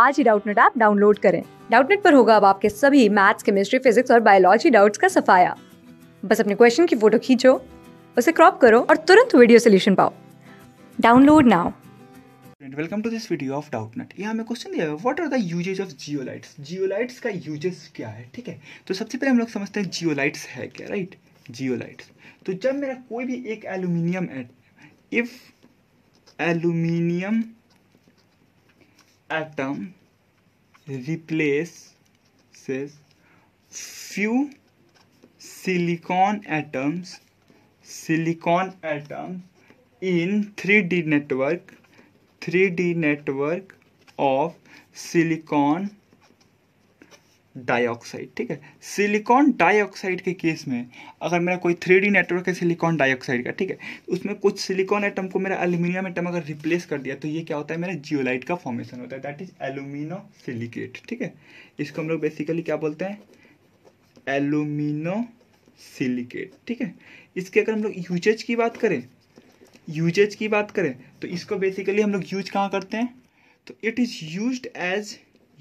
आज ही Doubtnut app download करें डाउटनेट पर होगा अब आपके सभी मैथ्स केमिस्ट्री फिजिक्स और बायोलॉजी डाउट्स का सफाया बस अपने क्वेश्चन की फोटो खींचो उसे क्रॉप करो और तुरंत वीडियो सोल्यूशन पाओ download now welcome to this video of Doubtnut यहाँ हमें क्वेश्चन दिया है what are the uses of zeolites zeolites का यूजेस क्या है ठीक है तो सबसे पहले हम लोग समझते हैं जियोलाइट्स है क्या राइट जियोलाइट्स तो जब मेरा कोई भी एक aluminium at if aluminium atom replaces few silicon atoms silicon atom in 3d network 3d network of silicon dioxide ठीक है सिलिकॉन डाइऑक्साइड के केस में अगर मेरा कोई थ्री डी नेटवर्क है सिलिकॉन डाइऑक्साइड का ठीक है उसमें कुछ सिलिकॉन एटम को मेरा एल्यूमिनियम एटम अगर रिप्लेस कर दिया तो ये क्या होता है मेरा जियोलाइट का फॉर्मेशन होता है दैट इज एलुमिनो सिलिकेट ठीक है इसको हम लोग बेसिकली क्या बोलते हैं एलुमिनो सिलिकेट ठीक है इसके अगर हम लोग यूजेज की बात करें यूजेज की बात करें तो इसको बेसिकली हम लोग यूज कहाँ करते हैं तो it is use as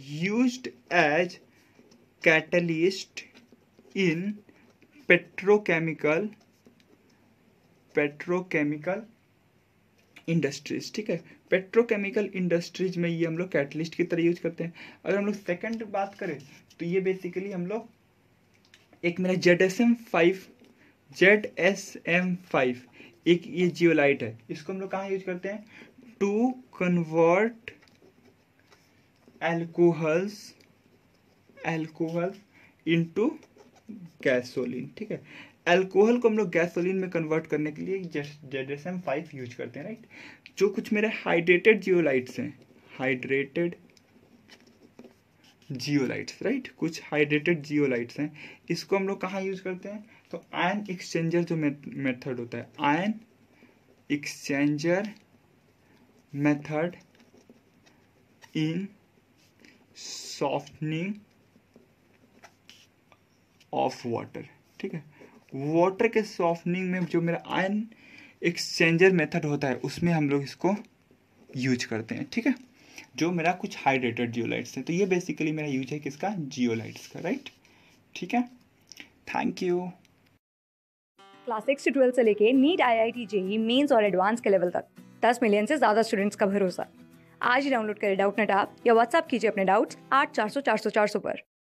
use as catalyst in petrochemical petrochemical industries ठीक है पेट्रोकेमिकल इंडस्ट्रीज में ये हम लोग कैटलिस्ट की तरह यूज करते हैं अगर हम लोग सेकेंड बात करें तो ये बेसिकली हम लोग एक मेरा Z S M five Z S M five एक ये जियोलाइट है इसको हम लोग कहाँ यूज करते हैं to convert alcohols alcohol into gasoline ठीक है एल्कोहल को हम लोग गैसोलीन में कन्वर्ट करने के लिए Z S M five use करते हैं राइट जो कुछ मेरे हाइड्रेटेड जियोलाइट्स हैं हाइड्रेटेड जियोलाइट्स राइट कुछ हाइड्रेटेड जियोलाइट्स हैं इसको हम लोग कहाँ यूज करते हैं तो आयन एक्सचेंजर जो मेथड होता है ion exchanger method in softening of water ठीक है वाटर के सॉफ्टनिंग में जो मेरा आयन एक्सचेंजर मेथड होता है उसमें हम लोग इसको यूज करते हैं ठीक है जो मेरा कुछ हाइड्रेटेड जियोलाइट्स हैं तो ये बेसिकली मेरा यूज है किसका जियोलाइट्स का राइट ठीक है thank you class six to twelfth से लेके NEET I I T JEE Mains और एडवांस के लेवल तक दस मिलियन से ज़्यादा स्टूडेंट्स का भरोसा आज ही डाउनलोड करें डाउट नेट आप या व्हाट्सअप कीजिए अपने डाउट्स आठ चार सौ चार सौ चार सौ पर